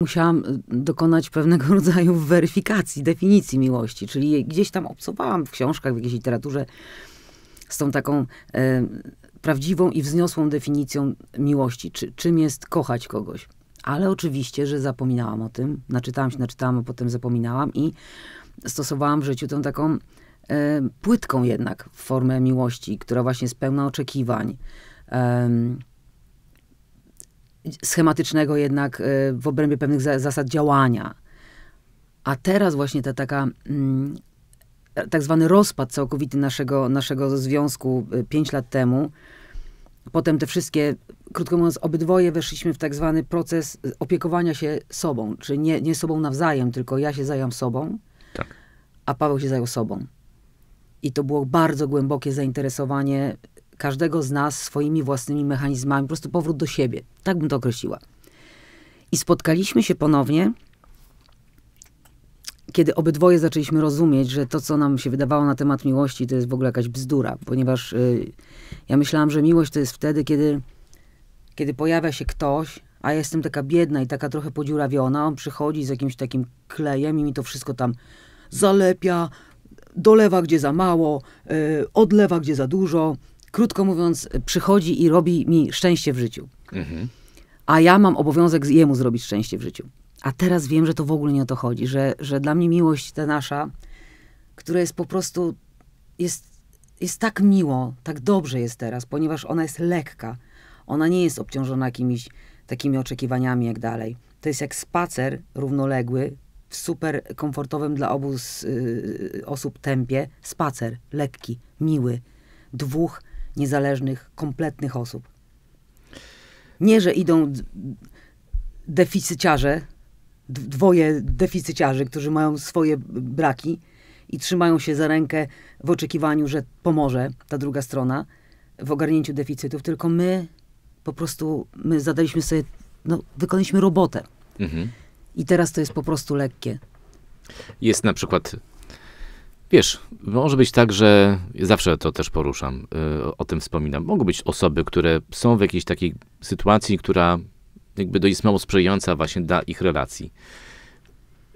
musiałam y, dokonać pewnego rodzaju weryfikacji, definicji miłości, czyli gdzieś tam obcowałam w książkach, w jakiejś literaturze z tą taką e, prawdziwą i wzniosłą definicją miłości, czy, czym jest kochać kogoś. Ale oczywiście, że zapominałam o tym, naczytałam się, naczytałam, a potem zapominałam i stosowałam w życiu tą taką e, płytką jednak formę miłości, która właśnie jest pełna oczekiwań, e, schematycznego jednak e, w obrębie pewnych zasad działania. A teraz właśnie ta taka mm, tak zwany rozpad całkowity naszego, naszego związku e, pięć lat temu. Potem te wszystkie, krótko mówiąc, obydwoje weszliśmy w tak zwany proces e, opiekowania się sobą, czyli nie, nie sobą nawzajem, tylko ja się zajam sobą, tak. a Paweł się zajął sobą. I to było bardzo głębokie zainteresowanie każdego z nas swoimi własnymi mechanizmami, po prostu powrót do siebie. Tak bym to określiła. I spotkaliśmy się ponownie, kiedy obydwoje zaczęliśmy rozumieć, że to, co nam się wydawało na temat miłości, to jest w ogóle jakaś bzdura, ponieważ y, ja myślałam, że miłość to jest wtedy, kiedy, kiedy pojawia się ktoś, a ja jestem taka biedna i taka trochę podziurawiona, on przychodzi z jakimś takim klejem i mi to wszystko tam zalepia, dolewa gdzie za mało, y, odlewa gdzie za dużo, krótko mówiąc, przychodzi i robi mi szczęście w życiu. Mhm. A ja mam obowiązek jemu zrobić szczęście w życiu. A teraz wiem, że to w ogóle nie o to chodzi, że, że dla mnie miłość ta nasza, która jest po prostu, jest, jest tak miło, tak dobrze jest teraz, ponieważ ona jest lekka. Ona nie jest obciążona jakimiś takimi oczekiwaniami jak dalej. To jest jak spacer równoległy, w super komfortowym dla obu z, y, osób tempie, spacer lekki, miły, dwóch niezależnych, kompletnych osób. Nie, że idą deficyciarze, dwoje deficyciarzy, którzy mają swoje braki i trzymają się za rękę w oczekiwaniu, że pomoże ta druga strona w ogarnięciu deficytów, tylko my po prostu, my zadaliśmy sobie, no, wykonaliśmy robotę. Mhm. I teraz to jest po prostu lekkie. Jest na przykład Wiesz, może być tak, że zawsze to też poruszam, y, o tym wspominam. Mogą być osoby, które są w jakiejś takiej sytuacji, która jakby dość mało sprzyjająca właśnie dla ich relacji.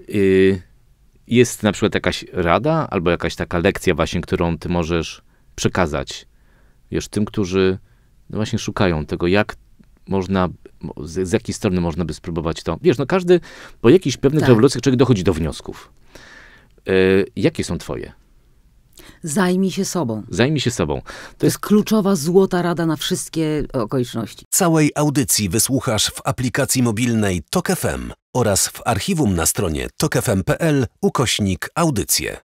Y, jest na przykład jakaś rada albo jakaś taka lekcja właśnie, którą ty możesz przekazać, wiesz, tym, którzy no właśnie szukają tego, jak można, z, z jakiej strony można by spróbować to. Wiesz, no każdy po jakichś pewnych tak. rewolucjach człowiek dochodzi do wniosków. E, jakie są twoje? Zajmij się sobą. Zajmij się sobą. To, to jest... jest kluczowa złota rada na wszystkie okoliczności. Całej audycji wysłuchasz w aplikacji mobilnej TokFM FM oraz w archiwum na stronie tokefm.pl ukośnik audycje.